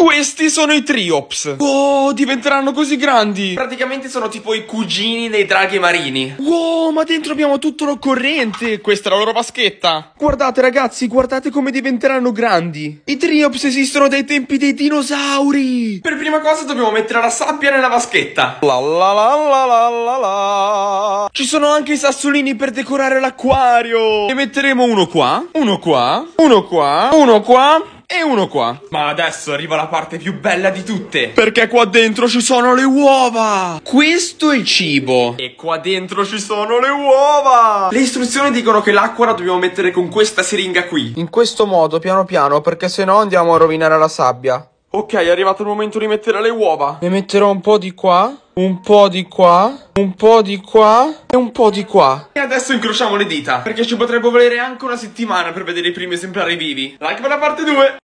Questi sono i Triops. Oh, diventeranno così grandi. Praticamente sono tipo i cugini dei draghi marini. Wow, ma dentro abbiamo tutto l'occorrente. Questa è la loro vaschetta. Guardate ragazzi, guardate come diventeranno grandi. I Triops esistono dai tempi dei dinosauri. Per prima cosa dobbiamo mettere la sabbia nella vaschetta. La la la la la la la. Ci sono anche i sassolini per decorare l'acquario. Ne metteremo uno qua, uno qua, uno qua, uno qua e uno qua. Ma adesso arriva la parte più bella di tutte. Perché qua dentro ci sono le uova. Questo è il cibo. E qua dentro ci sono le uova. Le istruzioni dicono che l'acqua la dobbiamo mettere con questa siringa qui. In questo modo, piano piano, perché se no andiamo a rovinare la sabbia. Ok, è arrivato il momento di mettere le uova. Ne metterò un po' di qua, un po' di qua, un po' di qua e un po' di qua. E adesso incrociamo le dita, perché ci potrebbe volere anche una settimana per vedere i primi esemplari vivi. Like per la parte 2!